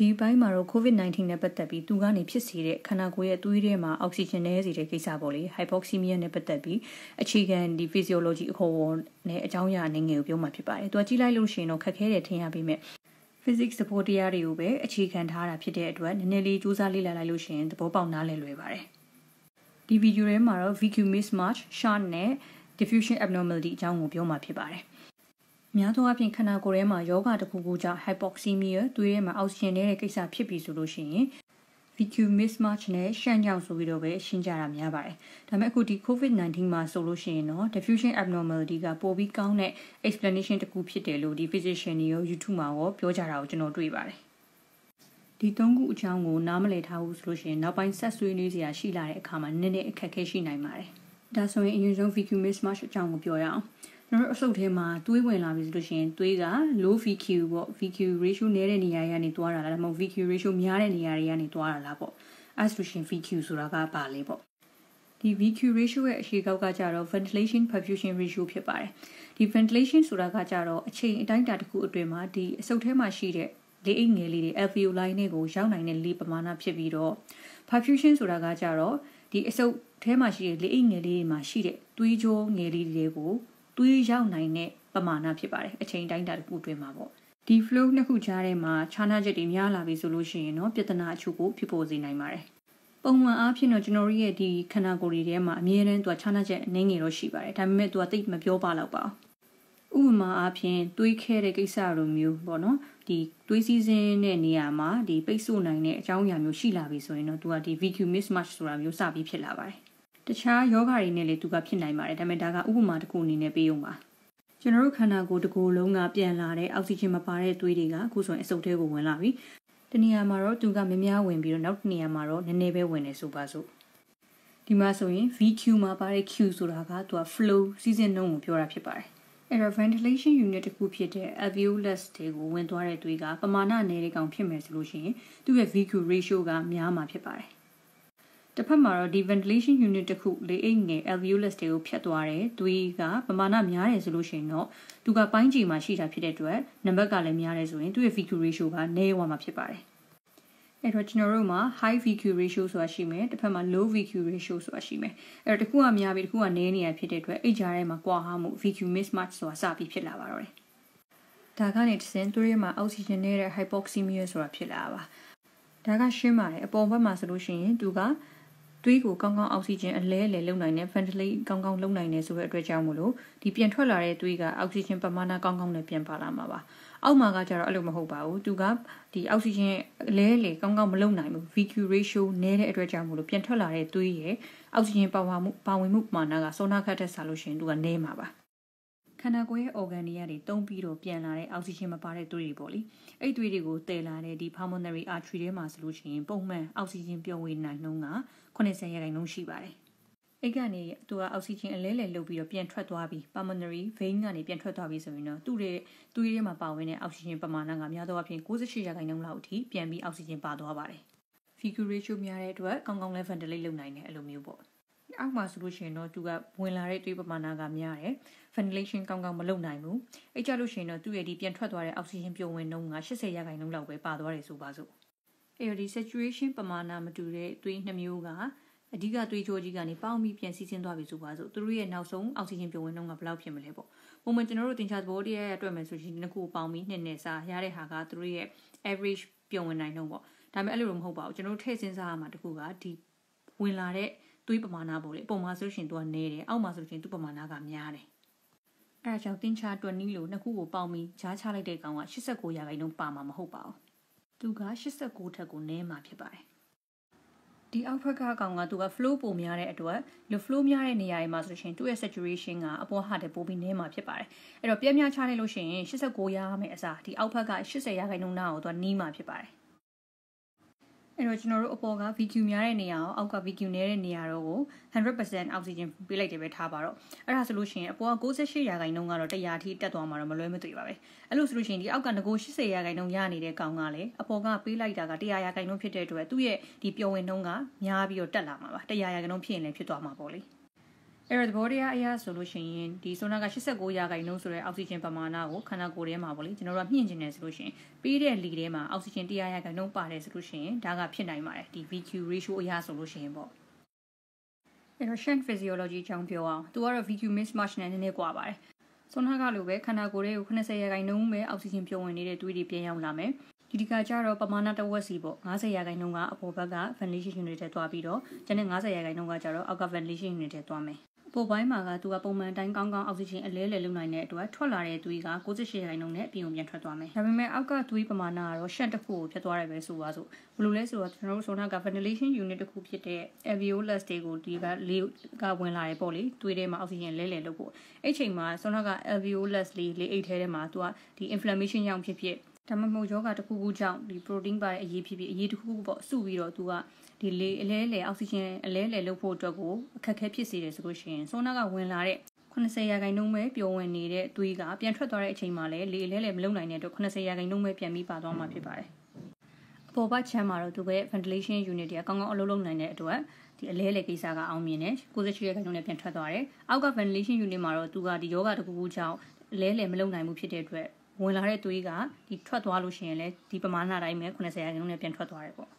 ဒီပိုင်းမှာတော့ COVID-19 နဲ့ပတ်သက်ပြီးသူကနေဖြစ်စေတဲ့ခန္ဓာကိုယ်ရဲ့သွေးထဲမှာအောက်ဆီဂျင်နည်းစေတဲ့ကိစ္စပေါ့လေ hypoxemia နဲ့ပတ်သက်ပြီးအခြေခံဒီ physiology အခေါ်ဝေါ်နဲ့အကြောင်းအရာအနေငယ်ကိုပြောမှာဖြစ်ပါတယ်။သူကကြည့်လိုက်လို့ရှိရင်တော့ခက်ခဲတယ်ထင်ရပေမဲ့ physics support တရားတွေကိုပဲအခြေခံထားတာဖြစ်တဲ့အတွက်နည်းနည်းလေးစူးစမ်းလေ့လာလိုက်လို့ရှိရင်သဘောပေါက်နားလည်လွယ်ပါတယ်။ဒီဗီဒီယိုထဲမှာတော့ VQ mismatch, shunt နဲ့ diffusion abnormality အကြောင်းကိုပြောမှာဖြစ်ပါတယ်။အများသောအားဖြင့်ခန္ဓာကိုယ်ထဲမှာယောဂတစ်ခုခုကြောင့် hypoxemia သွေးထဲမှာအောက်ဆီဂျင်နေတဲ့ကိစ္စဖြစ်ပြီဆိုလို့ရှိရင် vacuum mismatch နဲ့ရှန့်ညောင်ဆိုပြီးတော့ပဲရှင်းကြတာများပါတယ်။ဒါပေမဲ့အခုဒီ COVID-19 မှာဆိုလို့ရှိရင်တော့ diffusion abnormality ကပိုပြီးကောင်းတဲ့ explanation တစ်ခုဖြစ်တယ်လို့ဒီ physician တွေရော YouTube မှာရောပြောကြတာကိုကျွန်တော်တွေ့ပါတယ်။ဒီသုံးခုအကြောင်းကိုနားမလည်ထားဘူးဆိုလို့ရှိရင်နောက်ပိုင်းဆက်ဆွေးနွေးစရာရှိလာတဲ့အခါမှာနည်းနည်းအခက်အခဲရှိနိုင်ပါတယ်။ဒါဆိုရင်အရင်ဆုံး vacuum mismatch အကြောင်းကိုပြောရအောင်။ကျွန်တော်အဆုတ်ထဲမှာသွေးဝင်လာပြီဆိုလို့ရှိရင်သွေးက low VQ ပေါ့ VQ ratio နည်းတဲ့နေရာတွေကနေသွားတာလားဒါမှမဟုတ် VQ ratio များတဲ့နေရာတွေကနေသွားတာလားပေါ့အဲဆိုရှင် VQ ဆိုတာကပါလေပေါ့ဒီ VQ ratio ရဲ့အရှိကောက်ကကြတော့ ventilation perfusion ratio ဖြစ်ပါတယ်ဒီ ventilation ဆိုတာကကြတော့အချိန်အတိုင်းအတာတစ်ခုအတွင်းမှာဒီအဆုတ်ထဲမှာရှိတဲ့လေအိတ်ငယ်လေးတွေ alveoli နဲ့ကိုရောက်နိုင်တဲ့လေပမာဏဖြစ်ပြီးတော့ perfusion ဆိုတာကကြတော့ဒီအဆုတ်ထဲမှာရှိတဲ့လေအိတ်ငယ်လေးတွေမှာရှိတဲ့သွေးကြောငယ်လေးတွေကိုသွေးရောက်နိုင်တဲ့ပမာဏဖြစ်ပါတယ်အချိန်တိုင်းတာတစ်ခုတွင်းမှာပေါ့ဒီ flow နှစ်ခုကြားထဲမှာခြားနာချက်တွေများလာပြီဆိုလို့ရှိရင်တော့ပြဿနာအချို့ကိုဖြစ်ပေါ်စေနိုင်ပါတယ်ပုံမှန်အားဖြင့်တော့ကျွန်တော်ရဲ့ဒီခန္ဓာကိုယ်တွေထဲမှာအမြဲတမ်းသူကခြားနာချက်အနည်းငယ်တော့ရှိပါတယ်ဒါပေမဲ့သူကတိတ်မပြောပါတော့ပါဥပမာအားဖြင့်တွေးခဲတဲ့ကိစ္စလိုမျိုးပေါ့နော်ဒီတွေးစည်းစင်းတဲ့နေရာမှာဒီပိတ်ဆို့နိုင်တဲ့အကြောင်းအရာမျိုးရှိလာပြီဆိုရင်တော့သူကဒီ VQ mismatch ဆိုတာမျိုးစပြီးဖြစ်လာပါတယ်တခြားယောဂါတွေနဲ့လည်းသူကဖြစ်နိုင်ပါတယ်ဒါပေမဲ့ဒါကဥပမာတစ်ခုအနေနဲ့ပေးအောင်ပါကျွန်တော်တို့ခန္ဓာကိုယ်တစ်ကိုယ်လုံးကပြန်လာတဲ့အောက်ဆီဂျင်မပါတဲ့သွေးတွေကအခုဆိုရင်အဆုတ်ထဲကိုဝင်လာပြီတနေရာမှာတော့သူကမများဝင်ပြီးတော့နောက်တနေရာမှာတော့နည်းနည်းပဲဝင်နေဆိုပါစို့ဒီမှာဆိုရင် VQ မှာပါတဲ့ Q ဆိုတာကသူက flow စီးဆင်းနှုန်းကိုပြောတာဖြစ်ပါတယ်အဲ့တော့ ventilation unit တစ်ခုဖြစ်တဲ့ alveolus တွေကိုဝင်သွားတဲ့သွေးကပမာဏနည်းတဲ့ကောင် ဖြစ်မယ်ဆိုလို့ရှိရင်သူ့ရဲ့ VQ ratio ကများမှာဖြစ်ပါတယ်တစ်ဖက်မှာတော့ဒီ ventilation unit တစ်ခုလေအိတ်ငယ် alveolus တွေကိုဖြတ်သွားတယ်။သွေးကပမာဏများတယ်ဆိုလို့ရှိရင်တော့သူကပိုင်းကြီးမှာရှိတာဖြစ်တဲ့အတွက်နံပါတ်ကလည်းများတယ်ဆိုရင်သူ့ရဲ့ VQ ratio ကနည်းဝါမှာဖြစ်ပါတယ်။အဲ့တော့ကျွန်တော်တို့မှာ high VQ ratio ဆိုတာရှိမယ်။တစ်ဖက်မှာ low VQ ratio ဆိုတာရှိမယ်။အဲ့တော့တစ်ခုကများပြီးတစ်ခုကနည်းနေတာဖြစ်တဲ့အတွက်အိတ်ကြားထဲမှာကွာဟာမှု VQ mismatch ဆိုတာစပြီးဖြစ်လာပါတော့တယ်။ဒါကနေတစ်စင်းသွေးမှာအောက်ဆီဂျင်နဲ့ hypoxemia ဆိုတာဖြစ်လာတာပါ။ဒါကရှင်းပါတယ်အပေါ်ဘက်မှာဆိုလို့ရှိရင်သူကသွေးကိုကောင်းကောင်းအောက်ဆီဂျင်အလဲအလဲလုံနိုင်တဲ့ ventilate ကောင်းကောင်းလုံနိုင်တယ်ဆိုတဲ့အတွက်ကြောင့်မို့လို့ဒီပြန်ထွက်လာတဲ့သွေးကအောက်ဆီဂျင်ပမာဏကောင်းကောင်းနဲ့ပြန်ပါလာမှာပါအောက်မှာကကြတော့အဲ့လိုမဟုတ်ပါဘူးသူကဒီအောက်ဆီဂျင်အလဲအလဲကောင်းကောင်းမလုံနိုင်ဘူး VQ ratio နည်းတဲ့အတွက်ကြောင့်မို့လို့ပြန်ထွက်လာတဲ့သွေးရဲ့အောက်ဆီဂျင်ပါဝင်မှုပါဝင်မှုပမာဏကစောနာခတ်တဲ့ဆာလို့ရှင်သူကနည်းမှာပါခန္ဓာကိုယ်ရဲ့ organ တွေကနေတုံးပြီးတော့ပြန်လာတဲ့အောက်ဆီဂျင်မပါတဲ့သွေးတွေပေါ့လေအဲ့သွေးတွေကိုတည်လာတဲ့ဒီ pulmonary artery ထဲမှာဆိုလို့ရှိရင်ပုံမှန်အောက်ဆီဂျင်ပြောင်းဝေနိုင်နှုန်းက80ရာခိုင်နှုန်းရှိပါတယ်ိတ်ကနေသူကအောက်ဆီဂျင်အလဲလဲလုပ်ပြီးတော့ပြန်ထွက်သွားပြီး pulmonary vein ကနေပြန်ထွက်သွားပြီးဆိုရင်တော့သူ့ရဲ့သွေးထဲမှာပါဝင်တဲ့အောက်ဆီဂျင်ပမာဏကများသောအားဖြင့်68ရာခိုင်နှုန်းလောက်အထိပြန်ပြီးအောက်ဆီဂျင်ပါသွားပါတယ်။ Figure ratio များတဲ့အတွက်ကောင်းကောင်းလဲ ventilate လုပ်နိုင်တယ်အဲ့လိုမျိုးပေါ့။အောက်မှာဆိုလို့ရှိရင်တော့သူကဝင်လာတဲ့တွေးပမာဏကများတယ် ventilation ကောင်းကောင်းမလုပ်နိုင်ဘူးအဲ့ကြလို့ရှိရင်တော့သူ့ရဲ့ဒီပြန်ထွက်သွားတဲ့အောက်ဆီဂျင်ပြုံဝင်နှုန်းက80ရာခိုင်နှုန်းလောက်ပဲပါသွားတယ်ဆိုပါစို့အဲ့ဒီ saturation ပမာဏမတူတဲ့သွေးနှမျိုးကအဓိကသွေးကြောကြီးကနေပေါင်းပြီးပြန်စီးဆင်းသွားပြီဆိုပါစို့သူတို့ရဲ့နောက်ဆုံးအောက်ဆီဂျင်ပြုံဝင်နှုန်းကဘယ်လောက်ဖြစ်မလဲပေါ့ပုံမှန်ကျွန်တော်တို့တင်ချသဘောတရားရတွေ့မယ်ဆိုရင်ဒီနှစ်ခုပေါင်းပြီးနှစ်နဲ့စားရတဲ့ဟာကသူတို့ရဲ့ average ပြုံဝင်နိုင်နှုန်းပေါ့ဒါပေမဲ့အဲ့လိုတော့မဟုတ်ပါဘူးကျွန်တော်တို့ထည့်စဉ်းစားရမှာတခုကဒီဝင်လာတဲ့သွေးပမာဏပေါ့လေပုံမှာဆိုရှင်သူကနည်းတယ်အောက်မှာဆိုရှင်သူ့ပမာဏကများတယ်အဲဒါကြောင့်တင်းချာတွက်နီးလို့နှစ်ခုကိုပေါင်းပြီးဈားချလိုက်တဲ့ကောင်က89ရာခိုင်နှုန်းပါမှာမဟုတ်ပါဘူးသူက89ထက်ကိုနည်းမှာဖြစ်ပါတယ်ဒီအောက်ဖက်ကကောင်ကသူက flow ပုံများတဲ့အတွက်လို flow များတဲ့နေရာတွေမှာဆိုရှင်သူ့ရဲ့ saturation ကအပေါ်ဟာတဲ့ပိုပြီးနည်းမှာဖြစ်ပါတယ်အဲ့တော့ပြင်းပြချလိုက်လို့ရှိရင်89ရာခိုင်နှုန်းအစားဒီအောက်ဖက်က80ရာခိုင်နှုန်းနားကိုသူကနီးမှာဖြစ်ပါတယ်အဲ့တော့ကျွန်တော်တို့အပေါ်က vacuum များတဲ့နေရာရောအောက်က vacuum နေတဲ့နေရာရောကို100%အောက်ဆီဂျင်ပေးလိုက်တယ်ပဲထားပါတော့အဲ့ဒါဆိုလို့ရှိရင်အပေါ်က68ရာခိုင်နှုန်းကတော့100အထိတက်သွားမှာတော့မလွဲမသွေပါပဲအဲ့လိုဆိုလို့ရှိရင်ဒီအောက်ကငကို80ရာခိုင်နှုန်းရနေတဲ့ကောင်ကလည်းအပေါ်ကပေးလိုက်တာက100ရာခိုင်နှုန်းဖြစ်တဲ့အတွက်သူ့ရဲ့ဒီပျော်ဝင်နှုန်းကများပြီးတော့တက်လာမှာပါ100ရာခိုင်နှုန်းဖြစ်ရင်လည်းဖြစ်သွားမှာပေါ့လေအဲ့ဒါသဘောတရားအရဆိုလို့ရှိရင်ဒီဆိုနာက89ရာခိုင်နှုန်းဆိုတဲ့အောက်ဆီဂျင်ပမာဏကိုခန္ဓာကိုယ်ထဲမှာပေါ့လေကျွန်တော်တို့ကမြင့်ကျင်တယ်ဆိုလို့ရှိရင်ပြီးတဲ့လီထဲမှာအောက်ဆီဂျင်100ရာခိုင်နှုန်းပါတယ်ဆိုလို့ရှိရင်ဒါကဖြစ်နိုင်ပါတယ်ဒီ VQ ratio အရဆိုလို့ရှိရင်ပေါ့အဲ့တော့ shank physiology အကြောင်းပြောအောင်သူကတော့ VQ mismatch နဲ့နည်းနည်းကွာပါတယ်ဆိုနာကလိုပဲခန္ဓာကိုယ်ထဲကို80ရာခိုင်နှုန်းပဲအောက်ဆီဂျင်ပြုံဝင်နေတဲ့သွေးတွေပြန်ရောက်လာမယ်ဒီဒီကကြတော့ပမာဏတစ်ဝက်စီပေါ့90ရာခိုင်နှုန်းကအပေါ်ဘက်က ventilation တွေထည့်သွားပြီးတော့ကျန်တဲ့90ရာခိုင်နှုန်းကကြတော့အောက်က ventilation တွေထည့်သွားမယ်ပိုပိုင်းမှာကသူကပုံမှန်တိုင်းကောင်းကောင်းအောက်ဆီဂျင်အလဲလဲလုံနိုင်တဲ့အတွက်ထွက်လာတဲ့သွေးက68ရာခိုင်နှုန်းနဲ့ပြင်ုံပြန်ထွက်သွားမယ်။ဒါပေမဲ့အောက်ကသွေးပမာဏကတော့ရှန့်တစ်ခုကိုဖြတ်သွားတယ်ပဲဆိုပါစို့။ဘလို့လဲဆိုတော့ကျွန်တော်တို့ဆိုတော့က ventilation unit တစ်ခုဖြစ်တဲ့ alveolus တွေကိုဒီကလေးကဝင်လာတယ်ပေါ့လေ။သွေးထဲမှာအောက်ဆီဂျင်လဲလဲလုပ်ဖို့အဲ့ချိန်မှာဆိုတော့က alveolus လေးလေးအိတ်ထဲထဲမှာသူကဒီ inflammation ကြောင့်ဖြစ်ဖြစ်ဒါမှမဟုတ်ယောဂတစ်ခုခုကြောင့်ဒီ protein ပါတဲ့အရေးဖြစ်ပြီးအရေးတစ်ခုခုပေါ့စုပြီးတော့သူကဒီလေအလဲလေအောက်ဆီဂျင်အလဲလေလုပ်ဖို့အတွက်ကိုအခက်အခဲဖြစ်စေတယ်ဆိုလို့ရှိရင်စောနာကဝင်လာတဲ့80ရာခိုင်နှုန်းပဲပျော်ဝင်နေတဲ့သွေးကပြန်ထွက်သွားတဲ့အချိန်မှာလည်းလေအလဲလေမလုံနိုင်တဲ့အတွက်80ရာခိုင်နှုန်းပဲပြန်ပြီးပါသွားမှာဖြစ်ပါတယ်။ပေါ်ပချမ်းမှာတော့သူက ventilation unit တွေကကောင်းကောင်းအလုပ်လုပ်နိုင်တဲ့အတွက်ဒီအလဲလေကိစ္စကအောင်မြင်တယ်68ရာခိုင်နှုန်းနဲ့ပြန်ထွက်သွားတယ်။အောက်က ventilation unit မှာတော့သူကဒီယောဂတစ်ခုခုကြောင့်လဲလေမလုံနိုင်မှုဖြစ်တဲ့အတွက်ဝင်လာတဲ့သွေးကဒီထွက်သွားလို့ရှိရင်လည်းဒီပမာဏတိုင်းပဲ80ရာခိုင်နှုန်းနဲ့ပြန်ထွက်သွားတယ်ပေါ့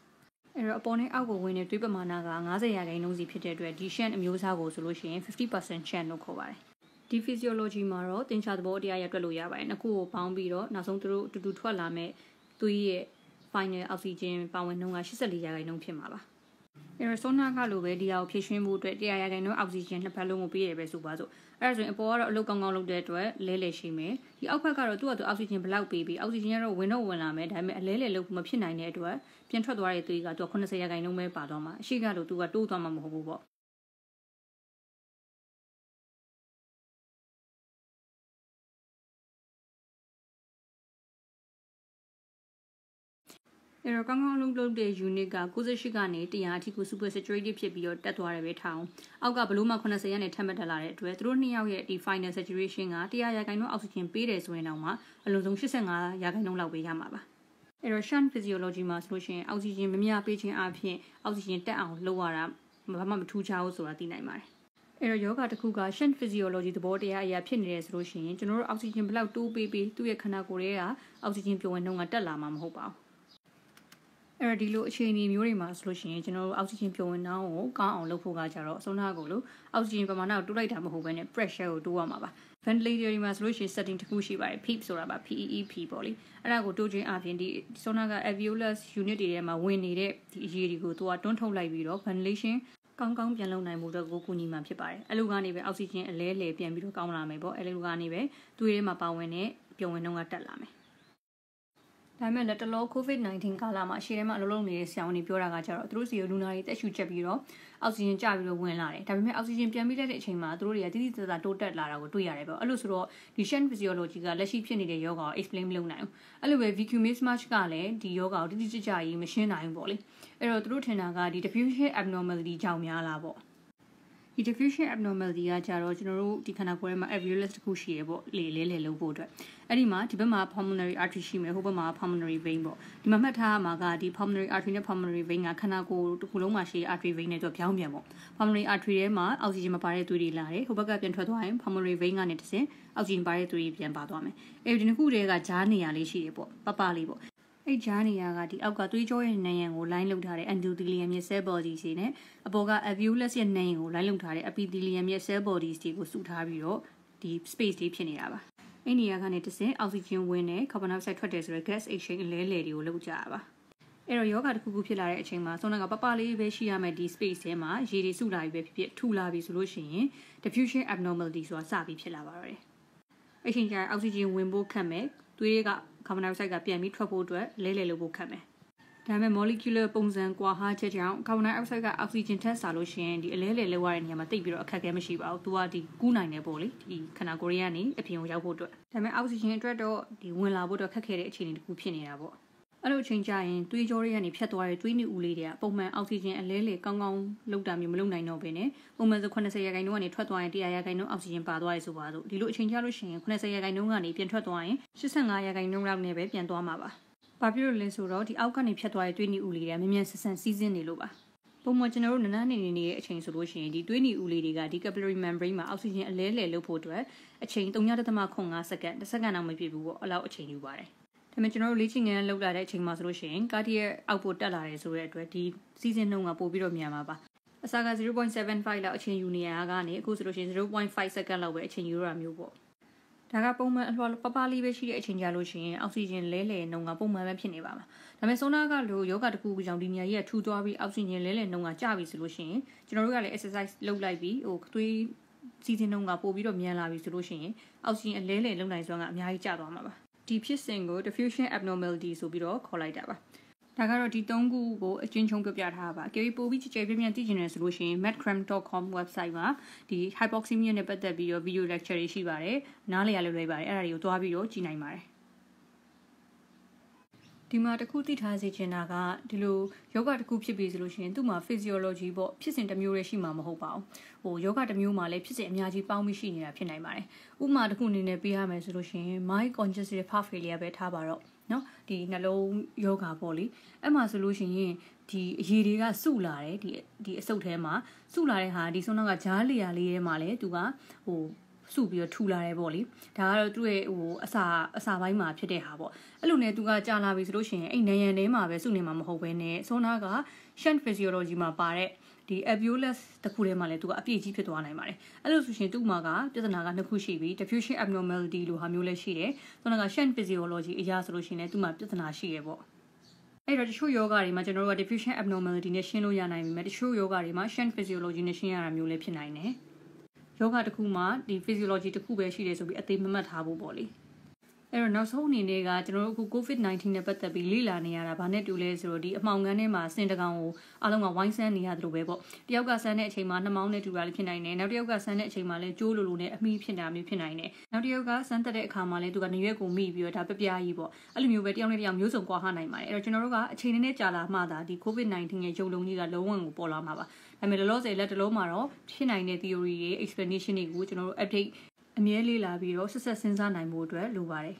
အဲ့တော့အပေါ်နဲ့အောက်ကိုဝင်တဲ့သွေးပမာဏက90ရာခိုင်နှုန်းစီဖြစ်တဲ့အတွက်ဒီ shunt အမျိုးအစားကိုဆိုလို့ရှိရင်50% shunt လို့ခေါ်ပါတယ်ဒီ physiology မှာတော့သင်္ချာသဘောတရားရတွက်လို့ရပါတယ်။နှစ်ခုကိုပေါင်းပြီးတော့နောက်ဆုံးသူတို့အတူတူထွက်လာမဲ့သွေးရဲ့ final oxygen ပါဝင်နှုန်းက84ရာခိုင်နှုန်းဖြစ်မှာပါ။အဲရဆိုနာကလိုပဲဒီဟာကိုဖြည့်ရှင်းမှုအတွက်တရားရခိုင်နှုန်း oxygen နှစ်ဖက်လုံးကိုပေးရပဲဆိုပါစို့။အဲ့ဒါဆိုရင်အပေါ်ကတော့အလုပ်ကောင်းကောင်းလုပ်တဲ့အတွက်လဲလဲရှိမယ်ဒီအောက်ဘက်ကတော့သူ့အတူအောက်ဆီဂျင်ဘလောက်ပေးပြီးအောက်ဆီဂျင်ကတော့ဝင်တော့ဝင်လာမယ်ဒါပေမဲ့အလဲလဲလုပ်မဖြစ်နိုင်တဲ့အတွက်ပြန်ထွက်သွားတဲ့သွေးကသူက80ရာခိုင်နှုန်းပဲပါသွားမှာအရှိကလို့သူကတိုးသွားမှာမဟုတ်ဘူးပေါ့အဲ့တော့ကောင်းကောင်းလုံးလုပ်တဲ့ unit က98ကနေ100အထိကို super security ဖြစ်ပြီးတော့တက်သွားတယ်ပဲထအောင်အောက်ကဘလို့မှ80ရနဲ့ထပ်မတက်လာတဲ့အတွက်သူတို့နှစ်ယောက်ရဲ့ဒီ final saturation က100ရာခိုင်နှုန်း oxygen ပေးတယ်ဆိုရင်တော့မှအလုံးစုံ85ရာခိုင်နှုန်းလောက်ပဲရမှာပါအဲ့တော့ shunt physiology မှာဆိုလို့ရှိရင်အောက်ဆီဂျင်မမျှပေးခြင်းအပြင်အောက်ဆီဂျင်တက်အောင်လုပ်ရတာဘာမှမထူးခြားဘူးဆိုတာသိနိုင်ပါတယ်အဲ့တော့ယောဂတစ်ခုက shunt physiology သဘောတရားအရာဖြစ်နေတယ်ဆိုလို့ရှိရင်ကျွန်တော်တို့အောက်ဆီဂျင်ဘလောက်တိုးပေးပေးသူ့ရဲ့ခန္ဓာကိုယ်ရဲ့အောက်ဆီဂျင်ပြောင်းဝင်နှုန်းကတက်လာမှာမဟုတ်ပါဘူးအဲ့တော့ဒီလိုအခြေအနေမျိုးတွေမှာဆိုလို့ရှိရင်ကျွန်တော်တို့အောက်ဆီဂျင်ပြိုဝင်နှောင်းကိုကောင်းအောင်လုပ်ဖို့ကကြတော့အဆုံးသားကိုလို့အောက်ဆီဂျင်ပမာဏကိုတိုးလိုက်တာမဟုတ်ဘဲနဲ့ pressure ကိုတိုးရမှာပါ ventilator တွေမှာဆိုလို့ရှိရင် setting တစ်ခုရှိပါတယ် PEEP ဆိုတာပါ PEEP ပေါ့လေအဲ့ဒါကိုတိုးခြင်းအပြင်ဒီဆုံးသားက alveolus unit တွေထဲမှာဝင်နေတဲ့ဒီအရေတွေကိုသူကတွန်းထုတ်လိုက်ပြီးတော့ ventilation ကောင်းကောင်းပြန်လုံနိုင်မှုတော့ကိုကူညီမှာဖြစ်ပါတယ်အဲ့လိုကနေပဲအောက်ဆီဂျင်အလဲလဲပြန်ပြီးတော့ကောင်းလာမယ်ပေါ့အဲ့လိုကနေပဲသူ့ရဲမှာပါဝင်တဲ့ပြုံဝင်နှုန်းကတက်လာမယ်ဒါပေမဲ့လက်တလော COVID-19 ကာလမှာရှေ့ထဲမှာအလုပ်လုပ်နေတဲ့ဆရာဝန်တွေပြောတာကကြတော့သူတို့စီကိုလူနာတွေတက်ရှူချက်ပြီးတော့အောက်ဆီဂျင်ကျပြီးတော့ဝင်လာတယ်။ဒါပေမဲ့အောက်ဆီဂျင်ပြန်ပြီးလက်တဲ့အချိန်မှာသူတို့တွေကတိတိကျကျတိုးတက်လာတာကိုတွေ့ရတယ်ပေါ့။အဲ့လိုဆိုတော့ဒီ shen physiology ကလက်ရှိဖြစ်နေတဲ့ယောဂါကို explain မလုပ်နိုင်ဘူး။အဲ့လိုပဲ vacuum smash ကလည်းဒီယောဂါကိုတိတိကျကျရေးမရှင်းနိုင်ဘူးပေါ့လေ။အဲ့တော့သူတို့ထင်တာကဒီ diffusion abnormality ကြောင့်များလားပေါ့။ဒီ diffusion abnormality ကကြတော့ကျွန်တော်တို့ဒီခန္ဓာကိုယ်ထဲမှာ alveolus တစ်ခုရှိရပေါ့လေလဲလဲလုံးဖို့အတွက်အဲ့ဒီမှာဒီဘက်မှာ pulmonary artery ရှိမယ်ဟိုဘက်မှာ pulmonary vein ပေါ့ဒီမှာမှတ်ထားရမှာကဒီ pulmonary artery နဲ့ pulmonary vein ကခန္ဓာကိုယ်တစ်ခုလုံးမှာရှိတဲ့ artery vein နဲ့တော့ပြောင်းပြန်ပေါ့ pulmonary artery ထဲမှာအောက်ဆီဂျင်မပါတဲ့သွေးတွေလာတယ်ဟိုဘက်ကပြန်ထွက်သွားရင် pulmonary vein ကနေတစ်ဆင့်အောက်ဆီဂျင်ပါတဲ့သွေးတွေပြန်ပါသွားမယ်အဲ့ဒီနှစ်ခုတည်းကကြားနေရလေးရှိတယ်ပေါ့ပပလေးပေါ့အဲ့ဂျာနီယာကဒီအောက်ကသွေးကြောရဲ့နံရံကိုလိုင်းလုပ်ထားတဲ့ endothelium ရဲ့ cell bodies တွေနဲ့အပေါ်က alveolus ရဲ့နံရံကိုလိုင်းလုပ်ထားတဲ့ epithelium ရဲ့ cell bodies တွေကိုစုထားပြီးတော့ဒီ space တွေဖြစ်နေတာပါအဲ့နေရာကနေတစင်အောက်ဆီဂျင်ဝင်တယ် carbon dioxide ထွက်တယ်ဆိုတော့ gas exchange အလဲလေတွေကိုလုပ်ကြရပါအဲ့တော့ယောဂတစ်ခုခုဖြစ်လာတဲ့အချိန်မှာဆုံးကပပလေးပဲရှိရမယ်ဒီ space ထဲမှာရေတွေစုလာပြီပဲဖြစ်ဖြစ်ထူလာပြီဆိုလို့ရှိရင် diffusion abnormality ဆိုတာစပြီးဖြစ်လာပါတော့တယ်။အချိန်ကြာအောက်ဆီဂျင်ဝင်ဖို့ခက်မယ်သွေးတွေကကာဗွန်ဒိုင်အောက်ဆိုက်ကပြန်ပြီးထွက်ဖို့အတွက်လဲလှယ်လုပ်ဖို့ခက်မယ်။ဒါပေမဲ့ molecular ပုံစံကွာဟချက်ကြောင့်ကာဗွန်ဒိုင်အောက်ဆိုက်ကအောက်ဆီဂျင်ထက်စားလို့ရှိရင်ဒီအလဲလှယ်လုပ်ရတဲ့နေရာမှာတိတ်ပြီးတော့အခက်အခဲမရှိပါဘူး။သူကဒီကူးနိုင်တယ်ပေါ့လေ။ဒီခနာကိုရီးယားနေအပြင်ကိုရောက်ဖို့အတွက်။ဒါပေမဲ့အောက်ဆီဂျင်အတွက်တော့ဒီဝင်လာဖို့တော့ခက်ခဲတဲ့အခြေအနေတစ်ခုဖြစ်နေတာပေါ့။အဲ့လိုအချိန်ကြာရင်သွေးကြောတွေကနေဖြတ်သွားတဲ့သွေးနည်းဦးလေးတွေကပုံမှန်အောက်ဆီဂျင်အလဲလေကောင်းကောင်းလောက်တာမျိုးမလုပ်နိုင်တော့ဘဲနဲ့ပုံမှန်ဆို80ရာခိုင်နှုန်းကနေထွက်သွားရင်100ရာခိုင်နှုန်းအောက်ဆီဂျင်ပါသွားရဆိုပါတော့ဒီလိုအချိန်ကြာလို့ရှိရင်80ရာခိုင်နှုန်းကနေပြန်ထွက်သွားရင်85ရာခိုင်နှုန်းလောက်နဲ့ပဲပြန်သွားမှာပါ။ဘာဖြစ်လို့လဲဆိုတော့ဒီအောက်ကနေဖြတ်သွားတဲ့သွေးနည်းဦးလေးတွေကမြ мян ဆန်ဆန်စီးဆင်းနေလို့ပါ။ပုံမှန်ကျွန်တော်တို့နနာနေနေနေတဲ့အချိန်ဆိုလို့ရှိရင်ဒီတွေးနီဦးလေးတွေကဒီ capillary membrane မှာအောက်ဆီဂျင်အလဲလဲလုပ်ဖို့အတွက်အချိန်3.5စက္ကန့်တစ်စက္ကန့်တော့မပြည့်ဘူးပေါ့အဲ့လောက်အချိန်ယူပါတယ်။ဒါပေမဲ့ကျွန်တော်တို့လေ့ကျင့်ခန်းလောက်လာတဲ့အချိန်မှာဆိုလို့ရှိရင် Cartier အောက်ပိုတက်လာတယ်ဆိုတဲ့အတွက်ဒီ season နှုန်းကပိုပြီးတော့မြန်ပါပါအစားက0.75လောက်အချိန်ယူနေရတာကနေအခုဆိုလို့ရှိရင်0.5 second လောက်ပဲအချိန်ယူရတာမျိုးပေါ့ဒါကပုံမှန်အလွှာပပလေးပဲရှိတဲ့အချိန်ကြာလို့ရှိရင်အောက်ဆီဂျင်လဲလှယ်နှုန်းကပုံမှန်ပဲဖြစ်နေပါမှာ။ဒါပေမဲ့ဆိုနာကလိုယောဂတစ်ခုကြောင့်ဒီနေရာကြီးကထူသွားပြီးအောက်ဆီဂျင်လဲလှယ်နှုန်းကကျပြီဆိုလို့ရှိရင်ကျွန်တော်တို့ကလည်း exercise လုပ်လိုက်ပြီးဟိုသွေးစီးစင်းနှုန်းကပို့ပြီးတော့မြန်လာပြီဆိုလို့ရှိရင်အောက်ဆီဂျင်အလဲလှယ်လုံနိုင်စွမ်းကအများကြီးကျသွားမှာပါ။ဒီဖြစ်စဉ်ကို diffusion abnormality ဆိုပြီးတော့ခေါ်လိုက်တာပါဒါကတော့ဒီ၃ခုကိုအချင်းချင်းပြပြထားပါအကယ်၍ပိုပြီးကြည်ကြဲပြပြသိချင်တယ်ဆိုလို့ရှိရင် medcram.com website မှာဒီ hypoxemia နဲ့ပတ်သက်ပြီးတော့ video lecture တွေရှိပါတယ်နားလည်ရလို့လွယ်ပါတယ်အဲ့ဒါတွေကိုသွားပြီးတော့ကြည့်နိုင်ပါတယ်ဒီမှာတခုသိထားစေချင်တာကဒီလိုယောဂတခုဖြစ်ပြီဆိုလို့ရှိရင်သူ့မှာ physiology ပေါ့ဖြစ်စဉ်တစ်မျိုးတည်းရှိမှာမဟုတ်ပါဘူးဟိုယောဂတစ်မျိုးမှာလည်းဖြစ်စဉ်အများကြီးပေါင်းပြီးရှိနေတာဖြစ်နိုင်ပါတယ်ဥပမာတခုအနေနဲ့ပေးရမယ်ဆိုလို့ရှိရင် mind conscious ရဲ့ heart failure ပဲထားပါတော့နော်ဒီနှလုံးယောဂပေါ့လေအဲ့မှာဆိုလို့ရှိရင်ဒီအရေတွေကစုလာတယ်ဒီဒီအဆုတ်ထဲမှာစုလာတဲ့ဟာဒီဆုံးနောက်ကဂျားလေယာလေးထဲမှာလည်းသူကဟိုစုပြီးတော့ထူလာတယ်ပေါ့လေဒါကတော့သူ့ရဲ့ဟိုအစာအစာပိုင်းမှာဖြစ်တဲ့ဟာပေါ့အဲ့လိုနဲ့သူကကြာလာပြီဆိုလို့ရှိရင်အဲ့နယံထဲမှာပဲစုနေမှာမဟုတ်ဘဲနဲ့ဆောနာက shunt physiology မှာပါတဲ့ဒီ alveolus တစ်ခုထဲမှာလည်းသူကအပြည့်ကြီးဖြစ်သွားနိုင်ပါတယ်အဲ့လိုဆိုရှင်သူ့မှာကပြဿနာကနှစ်ခုရှိပြီး diffusion abnormality လိုဟာမျိုးလည်းရှိတယ်ဆောနာက shunt physiology အရာဆိုလို့ရှိရင်လည်းသူ့မှာပြဿနာရှိရပေါ့အဲ့တော့တချို့ယောဂတွေမှာကျွန်တော်တို့က diffusion abnormality နဲ့ရှင်းလို့ရနိုင်ပြီမဲ့တချို့ယောဂတွေမှာ shunt physiology နဲ့ရှင်းရတာမျိုးလည်းဖြစ်နိုင်တယ်ယောဂတစ်ခုမှဒီ physiology တစ်ခုပဲရှိတယ်ဆိုပြီးအသေးမမှတ်ထားဘူးပေါ့လေအဲ့တော့နောက်ဆုံးအနေနဲ့ကကျွန်တော်တို့အခု COVID-19 နဲ့ပတ်သက်ပြီးလေ့လာနေရတာဗာနဲ့တူလဲဆိုတော့ဒီအမှောင်ကန်းထဲမှာစင်တကောင်ကိုအားလုံးကဝိုင်းဆန်းနေရသလိုပဲပေါ့တယောက်ကဆန်းတဲ့အချိန်မှာနှမောင်းနဲ့တူတာလည်းဖြစ်နိုင်တယ်နောက်တစ်ယောက်ကဆန်းတဲ့အချိန်မှာလည်းကျိုးလိုလိုနဲ့အမီးဖြစ်တာမျိုးဖြစ်နိုင်တယ်နောက်တစ်ယောက်ကဆန်းတက်တဲ့အခါမှာလည်းသူကနရွက်ကိုမိပြီးတော့ဒါပပြားကြီးပေါ့အဲ့လိုမျိုးပဲတယောက်နဲ့တယောက်မျိုးစုံကွာဟနိုင်ပါတယ်အဲ့တော့ကျွန်တော်တို့ကအချိန်နဲ့ကြာလာမှသာဒီ COVID-19 ရဲ့ရုံလုံးကြီးကလုံးဝကိုပေါ်လာမှာပါဒါပေမဲ့လောလောဆယ်လက်တလုံးမှာတော့ဖြစ်နိုင်တဲ့ theory တွေ explanation တွေကိုကျွန်တော်တို့ update အမြဲလေ့လာပြီးတော့ဆက်ဆက်စဉ်းစားနိုင်ဖို့အတွက်လိုပါတယ်